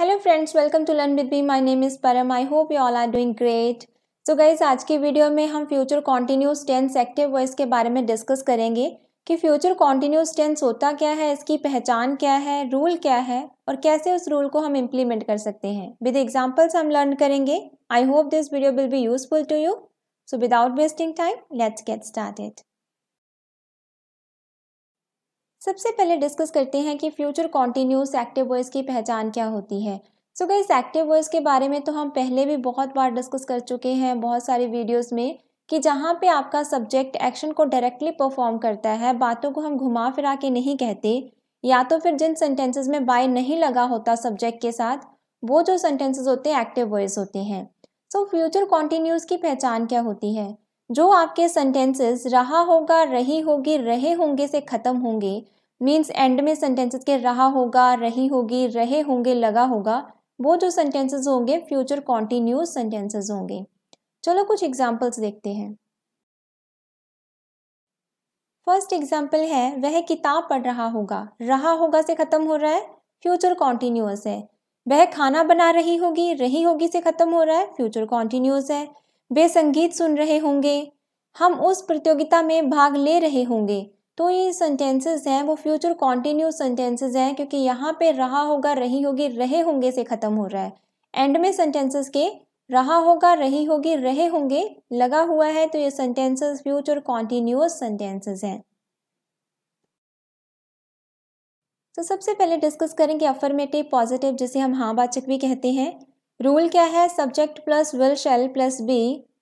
Hello friends welcome to learn with me my name is Param I hope you all are doing great so guys आज की video में हम future continuous tense active voice के बारे में discuss करेंगे कि फ्यूचर कॉन्टीन्यूस टेंस होता क्या है इसकी पहचान क्या है रूल क्या है और कैसे उस रूल को हम इम्प्लीमेंट कर सकते हैं विद एग्जाम्पल्स हम लर्न करेंगे I hope this video will be useful to you so without wasting time let's get it सबसे पहले डिस्कस करते हैं कि फ्यूचर कॉन्टीन्यूस एक्टिव वॉइस की पहचान क्या होती है सो गई एक्टिव वॉइस के बारे में तो हम पहले भी बहुत बार डिस्कस कर चुके हैं बहुत सारी वीडियोस में कि जहाँ पे आपका सब्जेक्ट एक्शन को डायरेक्टली परफॉर्म करता है बातों को हम घुमा फिरा के नहीं कहते या तो फिर जिन सेंटेंसेस में बाय नहीं लगा होता सब्जेक्ट के साथ वो जो सेंटेंसेस होते हैं एक्टिव वॉइस होते हैं सो फ्यूचर कॉन्टीन्यूस की पहचान क्या होती है जो आपके सेंटेंसेस रहा होगा रही होगी रहे होंगे से ख़त्म होंगे मीन्स एंड में सेंटेंसेस के रहा होगा रही होगी रहे होंगे लगा होगा वो जो सेंटेंसेस होंगे फ्यूचर कॉन्टिन्यूस सेंटेंसेस होंगे चलो कुछ एग्जाम्पल्स देखते हैं फर्स्ट एग्जाम्पल है वह किताब पढ़ रहा होगा रहा होगा से ख़त्म हो रहा है फ्यूचर कॉन्टिन्यूस है वह खाना बना रही होगी रही होगी से ख़त्म हो रहा है फ्यूचर कॉन्टिन्यूस है वे संगीत सुन रहे होंगे हम उस प्रतियोगिता में भाग ले रहे होंगे तो ये सेंटेंसेस हैं वो फ्यूचर कॉन्टिन्यूस सेंटेंसेस हैं क्योंकि यहाँ पे रहा होगा रही होगी रहे होंगे से ख़त्म हो रहा है एंड में सेंटेंसेस के रहा होगा रही होगी रहे होंगे लगा हुआ है तो ये सेंटेंसेस फ्यूचर कॉन्टिन्यूस सेंटेंसेस हैं तो सबसे पहले डिस्कस करेंगे अफर्मेटिव पॉजिटिव जिसे हम हाँ बाचक भी कहते हैं रूल क्या है subject plus will shall plus be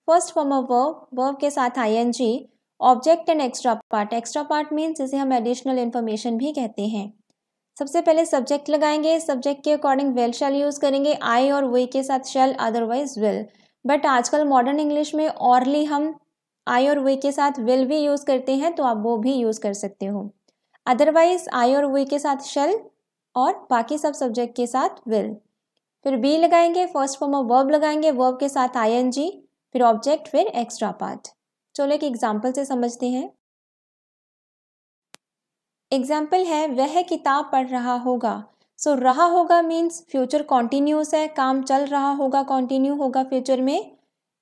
first form of verb verb के साथ I N G object and extra part extra part means जिसे हम एडिशनल इन्फॉर्मेशन भी कहते हैं सबसे पहले सब्जेक्ट लगाएंगे सब्जेक्ट के अकॉर्डिंग विल शेल यूज़ करेंगे आई और वे के साथ शेल अदरवाइज विल बट आजकल मॉडर्न इंग्लिश में औरली हम आई और वे के साथ विल भी यूज़ करते हैं तो आप वो भी यूज़ कर सकते हो अदरवाइज आई और वे के साथ शेल और बाकी सब सब्जेक्ट के साथ विल फिर बी लगाएंगे फर्स्ट फॉर्म ऑफ वर्ब लगाएंगे वर्ब के साथ जी फिर ऑब्जेक्ट फिर एक्स्ट्रा पार्ट चलो एक एग्जाम्पल से समझते हैं एग्जाम्पल है वह किताब पढ़ रहा होगा सो so, रहा होगा मीन्स फ्यूचर कॉन्टिन्यूस है काम चल रहा होगा कॉन्टिन्यू होगा फ्यूचर में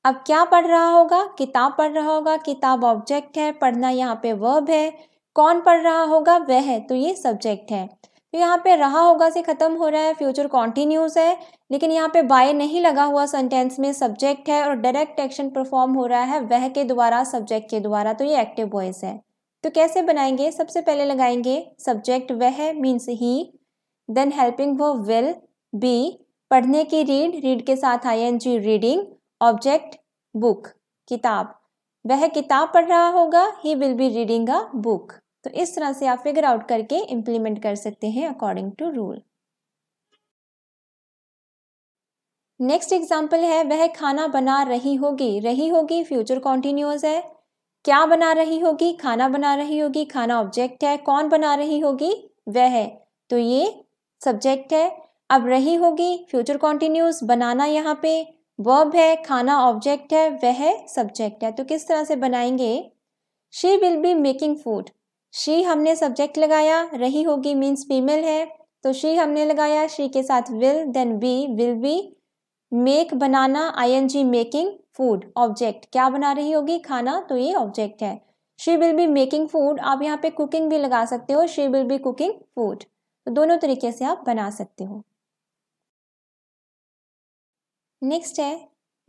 अब क्या पढ़ रहा होगा किताब पढ़ रहा होगा किताब ऑब्जेक्ट है पढ़ना यहाँ पे वर्ब है कौन पढ़ रहा होगा वह है तो ये सब्जेक्ट है तो यहाँ पे रहा होगा से ख़त्म हो रहा है फ्यूचर कॉन्टिन्यूस है लेकिन यहाँ पे बाय नहीं लगा हुआ सेंटेंस में सब्जेक्ट है और डायरेक्ट एक्शन परफॉर्म हो रहा है वह के द्वारा सब्जेक्ट के द्वारा तो ये एक्टिव वॉइस है तो कैसे बनाएंगे सबसे पहले लगाएंगे सब्जेक्ट वह मीन्स ही देन हेल्पिंग वो विल बी पढ़ने की रीड रीड के साथ I N G reading object book किताब वह किताब पढ़ रहा होगा he will be reading a book तो इस तरह से आप फिगर आउट करके इम्प्लीमेंट कर सकते हैं according to rule next example है वह खाना बना रही होगी रही होगी फ्यूचर कॉन्टिन्यूस है क्या बना रही होगी खाना बना रही होगी खाना ऑब्जेक्ट है कौन बना रही होगी वह है तो ये सब्जेक्ट है अब रही होगी फ्यूचर कॉन्टिन्यूस बनाना यहाँ पे वर्ब है खाना ऑब्जेक्ट है वह सब्जेक्ट है तो किस तरह से बनाएंगे she will be making food she हमने सब्जेक्ट लगाया रही होगी मीन्स फीमेल है तो शी हमने लगाया शी के साथ will then be will be make बनाना I N G making food object क्या बना रही होगी खाना तो ये ऑब्जेक्ट है she will be making food आप यहाँ पे कुकिंग भी लगा सकते हो she will be cooking food तो दोनों तरीके से आप बना सकते हो नेक्स्ट है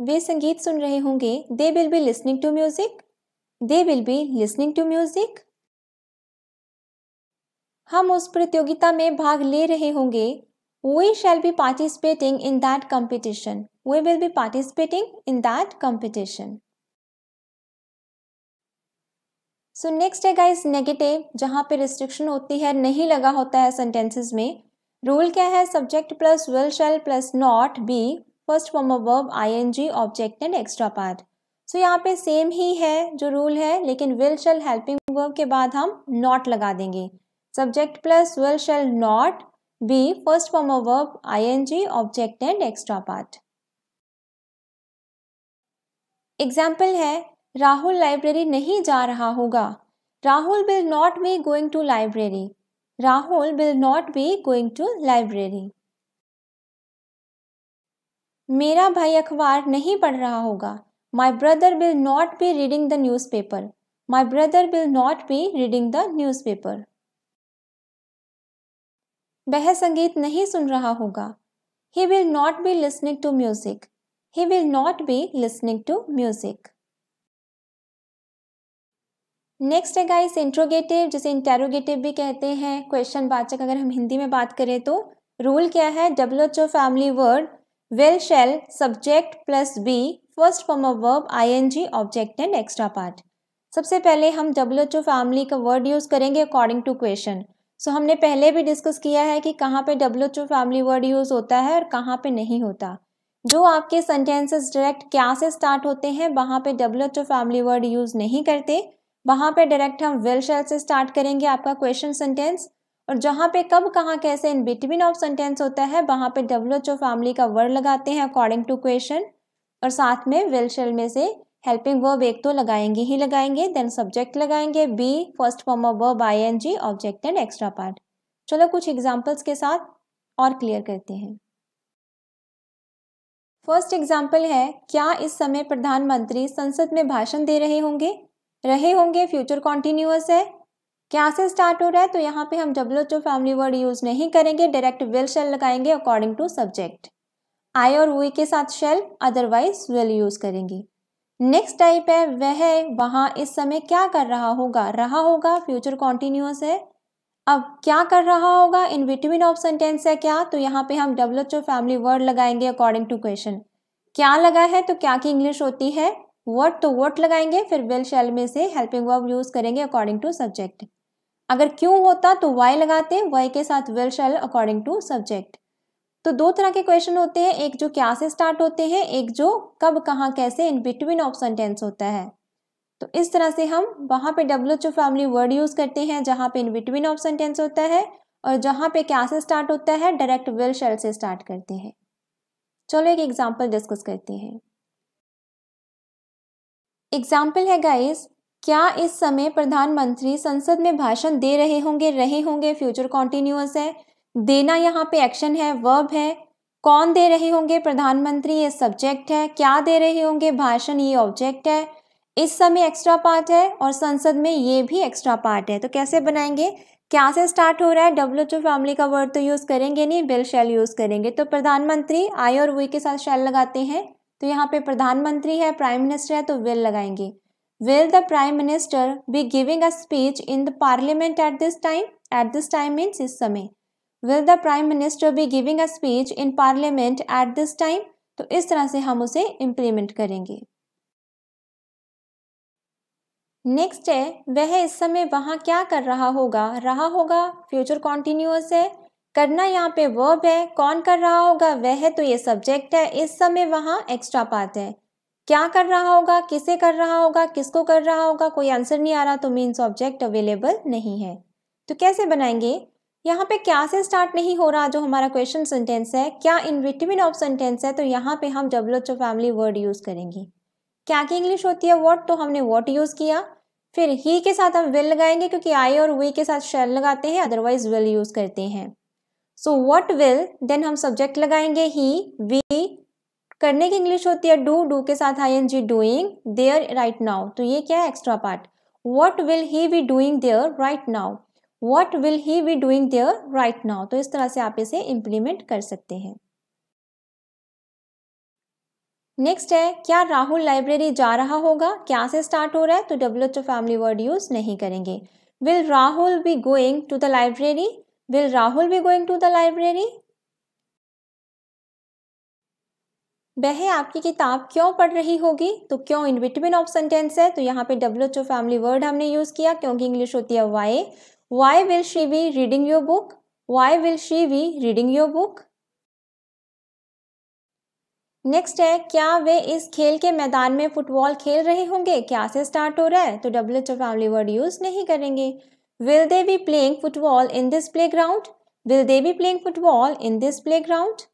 वे संगीत सुन रहे होंगे they will be listening to music they will be listening to music हम उस प्रतियोगिता में भाग ले रहे होंगे we shall be participating in that competition we will be participating in that competition so next है गाइस नेगेटिव जहाँ पे रिस्ट्रिक्शन होती है नहीं लगा होता है सेंटेंसेस में रूल क्या है subject plus will shall plus not be first form of verb G object and extra part so यहाँ पे सेम ही है जो रूल है लेकिन विल शैल हेल्पिंग वर्ब के बाद हम नॉट लगा देंगे Subject plus will shall not be first form I verb ing, object and extra part. Example है राहुल लाइब्रेरी नहीं जा रहा होगा Rahul will not be going to library Rahul will not be going to library मेरा भाई अखबार नहीं पढ़ रहा होगा my brother will not be reading the newspaper my brother will not be reading the newspaper वह संगीत नहीं सुन रहा होगा he will not be listening to music he will not be listening to music next है guys interrogative जिसे interrogative भी कहते हैं क्वेश्चन वाचक अगर हम हिंदी में बात करें तो रूल क्या है W H O family word will shall subject plus be first form of verb I N G object and extra part सबसे पहले हम डब्ल्यू एच ओ फैमिली का वर्ड यूज करेंगे according to question so so, हमने पहले भी discuss किया है कि कहाँ पे W H family word use होता है और कहाँ पे नहीं होता जो आपके सेंटेंसेस डायरेक्ट क्या से स्टार्ट होते हैं वहाँ पे W H family word use नहीं करते वहाँ पे डायरेक्ट हम विल शेल से स्टार्ट करेंगे आपका क्वेश्चन सेंटेंस और जहाँ पे कब कहाँ कैसे इन बिटवीन ऑफ सेंटेंस होता है वहाँ पे डब्ल्यू एच फैमिली का वर्ड लगाते हैं अकॉर्डिंग टू क्वेश्चन और साथ में विल शेल में से हेल्पिंग वर्ब एक तो लगाएंगे ही लगाएंगे देन सब्जेक्ट लगाएंगे be first form of verb I N G object and extra part चलो कुछ एग्जाम्पल्स के साथ और क्लियर करते हैं फर्स्ट एग्जाम्पल है क्या इस समय प्रधानमंत्री संसद में भाषण दे रहे होंगे रहे होंगे फ्यूचर कॉन्टिन्यूस है क्या से स्टार्ट हो रहा है तो यहाँ पे हम डब्लो जो फैमिली वर्ड यूज़ नहीं करेंगे डायरेक्ट विल शेल लगाएंगे अकॉर्डिंग टू सब्जेक्ट आई और वी के साथ शेल अदरवाइज विल यूज़ करेंगे नेक्स्ट टाइप है वह वहाँ इस समय क्या कर रहा होगा रहा होगा फ्यूचर कॉन्टिन्यूस है अब क्या कर रहा होगा इन बिटवीन ऑफ सेंटेंस है क्या तो यहाँ पे हम डब्ल्यू एच फैमिली वर्ड लगाएंगे अकॉर्डिंग टू क्वेश्चन क्या लगा है तो क्या की इंग्लिश होती है वर्ड तो वर्ड लगाएंगे फिर विल शेल में से हेल्पिंग वर्ब यूज़ करेंगे अकॉर्डिंग टू सब्जेक्ट अगर क्यों होता तो वाई लगाते वाई के साथ will shall according to subject तो दो तरह के क्वेश्चन होते हैं एक जो क्या से स्टार्ट होते हैं एक जो कब कहाँ कैसे इन बिटवीन ऑफ सेंटेंस होता है तो इस तरह से हम वहाँ पे W H family word use करते हैं जहाँ पे इन बिटवीन ऑफ सेंटेंस होता है और जहाँ पे क्या से स्टार्ट होता है डायरेक्ट विल शेल से स्टार्ट करते हैं चलो एक एग्जाम्पल डिस्कस करते हैं एग्जाम्पल है गाइस क्या इस समय प्रधानमंत्री संसद में भाषण दे रहे होंगे रहे होंगे फ्यूचर कॉन्टिन्यूस है देना यहाँ पे एक्शन है वर्ब है कौन दे रहे होंगे प्रधानमंत्री ये सब्जेक्ट है क्या दे रहे होंगे भाषण ये ऑब्जेक्ट है इस समय एक्स्ट्रा पार्ट है और संसद में ये भी एक्स्ट्रा पार्ट है तो कैसे बनाएंगे क्या से स्टार्ट हो रहा है डब्ल्यू ओ फैमिली का वर्ड तो यूज़ करेंगे नहीं बिल शैल यूज़ करेंगे तो प्रधानमंत्री आई और वी के साथ शैल लगाते हैं तो यहाँ पे प्रधानमंत्री है प्राइम मिनिस्टर है तो विल लगाएंगे will the prime minister be giving a speech in the parliament at this time at this time means इस समय will the prime minister be giving a speech in parliament at this time तो इस तरह से हम उसे implement करेंगे next है वह इस समय वहाँ क्या कर रहा होगा रहा होगा फ्यूचर कॉन्टिन्यूस है करना यहाँ पे वर्ब है कौन कर रहा होगा वह तो ये सब्जेक्ट है इस समय वहाँ एक्स्ट्रा पार्ट है क्या कर रहा होगा किसे कर रहा होगा किसको कर रहा होगा कोई आंसर नहीं आ रहा तो मीन्स ऑब्जेक्ट अवेलेबल नहीं है तो कैसे बनाएंगे यहाँ पे क्या से स्टार्ट नहीं हो रहा जो हमारा क्वेश्चन सेंटेंस है क्या इन इनविटमिन ऑफ सेंटेंस है तो यहाँ पे हम W H family word use करेंगे क्या की इंग्लिश होती है वॉट तो हमने वॉट यूज़ किया फिर ही के साथ हम विल लगाएंगे क्योंकि आई और वी के साथ शेल लगाते हैं अदरवाइज विल यूज़ करते हैं सो वॉट विल देन हम सब्जेक्ट लगाएंगे ही वी करने की इंग्लिश होती है डू डू के साथ I N G doing there right now तो ये क्या है extra part what will he be doing there right now what will he we doing there right now तो इस तरह से आप इसे इम्प्लीमेंट कर सकते हैं नेक्स्ट है क्या राहुल लाइब्रेरी जा रहा होगा क्या से स्टार्ट हो रहा है तो W H family word use नहीं करेंगे will Rahul be going to the library will Rahul be going to the library वह आपकी किताब क्यों पढ़ रही होगी तो क्यों इन बिटवीन ऑफ सेंटेंस है तो यहाँ पे W H O family word हमने यूज़ किया क्योंकि इंग्लिश होती है why Why will she be reading your book? Why will she be reading your book? Next है क्या वे इस खेल के मैदान में फुटबॉल खेल रहे होंगे क्या से स्टार्ट हो रहा है तो W H family word use नहीं करेंगे will they be playing football in this playground will they be playing football in this play ground